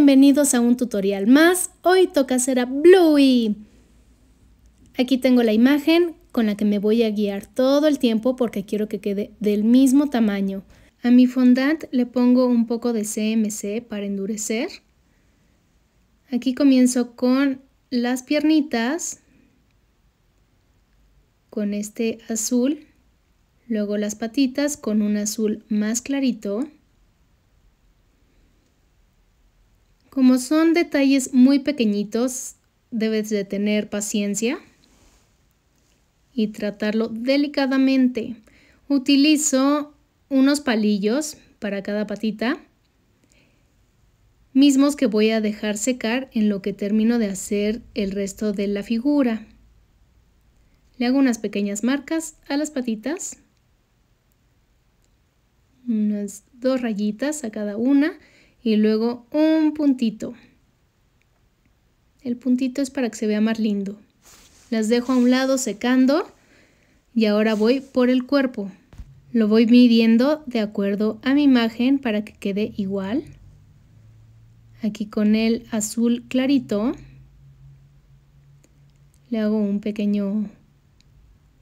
bienvenidos a un tutorial más. Hoy toca hacer a Bluey. Aquí tengo la imagen con la que me voy a guiar todo el tiempo porque quiero que quede del mismo tamaño. A mi fondant le pongo un poco de CMC para endurecer. Aquí comienzo con las piernitas, con este azul, luego las patitas con un azul más clarito. Como son detalles muy pequeñitos, debes de tener paciencia y tratarlo delicadamente. Utilizo unos palillos para cada patita, mismos que voy a dejar secar en lo que termino de hacer el resto de la figura. Le hago unas pequeñas marcas a las patitas, unas dos rayitas a cada una, y luego un puntito. El puntito es para que se vea más lindo. Las dejo a un lado secando y ahora voy por el cuerpo. Lo voy midiendo de acuerdo a mi imagen para que quede igual. Aquí con el azul clarito le hago un pequeño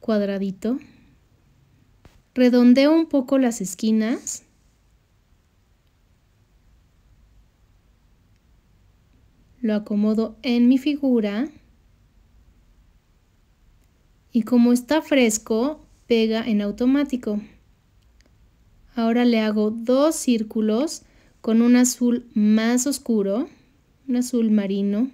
cuadradito. Redondeo un poco las esquinas lo acomodo en mi figura y como está fresco, pega en automático. Ahora le hago dos círculos con un azul más oscuro, un azul marino.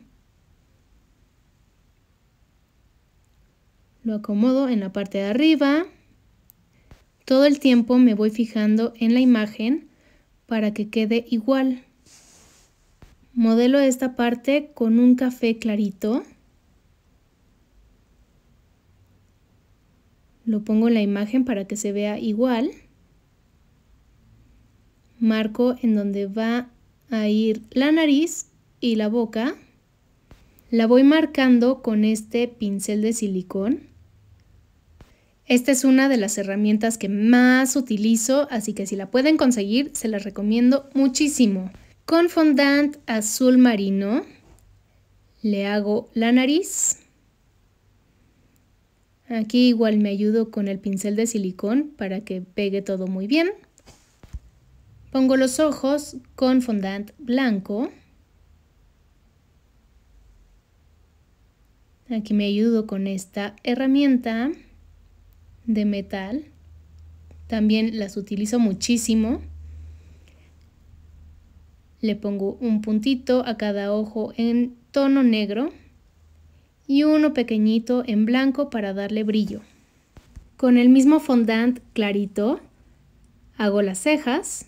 Lo acomodo en la parte de arriba. Todo el tiempo me voy fijando en la imagen para que quede igual. Modelo esta parte con un café clarito. Lo pongo en la imagen para que se vea igual. Marco en donde va a ir la nariz y la boca. La voy marcando con este pincel de silicón. Esta es una de las herramientas que más utilizo, así que si la pueden conseguir, se las recomiendo muchísimo. Con fondant azul marino le hago la nariz. Aquí igual me ayudo con el pincel de silicón para que pegue todo muy bien. Pongo los ojos con fondant blanco. Aquí me ayudo con esta herramienta de metal. También las utilizo muchísimo. Le pongo un puntito a cada ojo en tono negro y uno pequeñito en blanco para darle brillo. Con el mismo fondant clarito hago las cejas.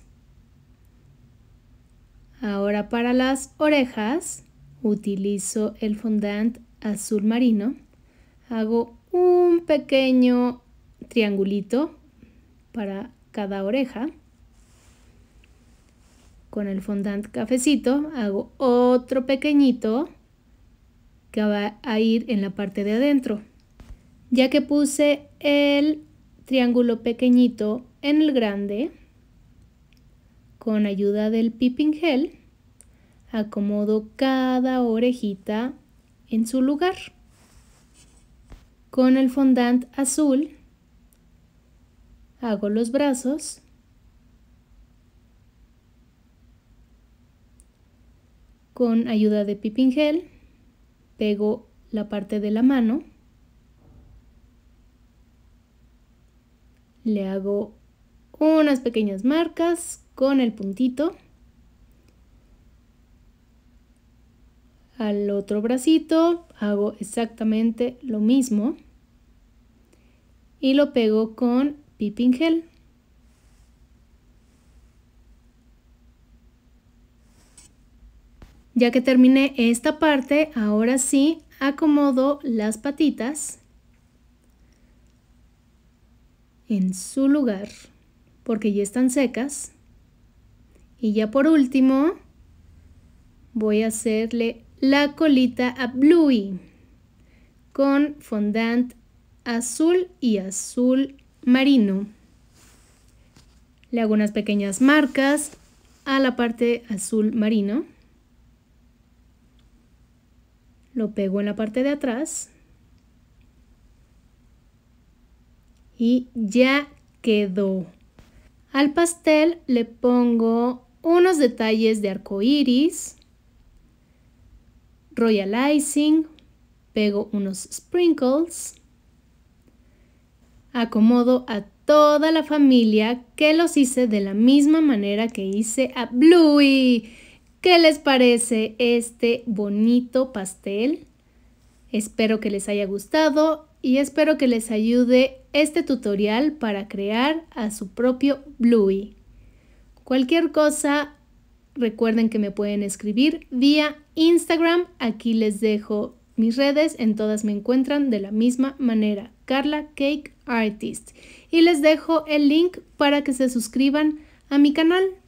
Ahora para las orejas utilizo el fondant azul marino. Hago un pequeño triangulito para cada oreja con el fondant cafecito hago otro pequeñito que va a ir en la parte de adentro. Ya que puse el triángulo pequeñito en el grande, con ayuda del piping gel, acomodo cada orejita en su lugar. Con el fondant azul hago los brazos Con ayuda de piping gel pego la parte de la mano, le hago unas pequeñas marcas con el puntito al otro bracito hago exactamente lo mismo y lo pego con piping gel Ya que terminé esta parte, ahora sí acomodo las patitas en su lugar porque ya están secas. Y ya por último voy a hacerle la colita a Bluey con fondant azul y azul marino. Le hago unas pequeñas marcas a la parte azul marino lo pego en la parte de atrás y ya quedó. Al pastel le pongo unos detalles de arco iris, royal icing, pego unos sprinkles, acomodo a toda la familia que los hice de la misma manera que hice a Bluey. ¿Qué les parece este bonito pastel? Espero que les haya gustado y espero que les ayude este tutorial para crear a su propio Bluey. Cualquier cosa, recuerden que me pueden escribir vía Instagram. Aquí les dejo mis redes, en todas me encuentran de la misma manera, Carla Cake Artist. Y les dejo el link para que se suscriban a mi canal.